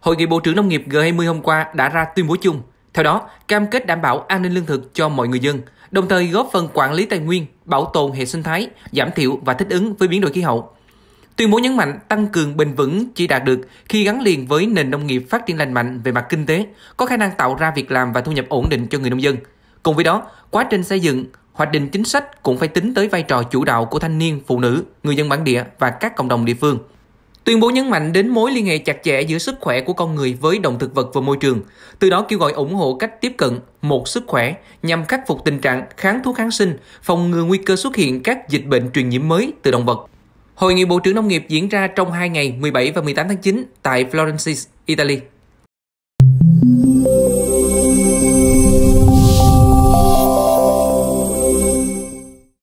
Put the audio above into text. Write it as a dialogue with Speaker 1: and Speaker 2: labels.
Speaker 1: Hội nghị Bộ trưởng Nông nghiệp G20 hôm qua đã ra tuyên bố chung. Theo đó, cam kết đảm bảo an ninh lương thực cho mọi người dân, đồng thời góp phần quản lý tài nguyên, bảo tồn hệ sinh thái, giảm thiểu và thích ứng với biến đổi khí hậu. Tuyên bố nhấn mạnh tăng cường bền vững chỉ đạt được khi gắn liền với nền nông nghiệp phát triển lành mạnh về mặt kinh tế, có khả năng tạo ra việc làm và thu nhập ổn định cho người nông dân. Cùng với đó, quá trình xây dựng, hoạch định chính sách cũng phải tính tới vai trò chủ đạo của thanh niên, phụ nữ, người dân bản địa và các cộng đồng địa phương. Tuyên bố nhấn mạnh đến mối liên hệ chặt chẽ giữa sức khỏe của con người với động thực vật và môi trường, từ đó kêu gọi ủng hộ cách tiếp cận một sức khỏe nhằm khắc phục tình trạng kháng thuốc kháng sinh, phòng ngừa nguy cơ xuất hiện các dịch bệnh truyền nhiễm mới từ động vật. Hội nghị Bộ trưởng Nông nghiệp diễn ra trong 2 ngày 17 và 18 tháng 9 tại Florence, Italy.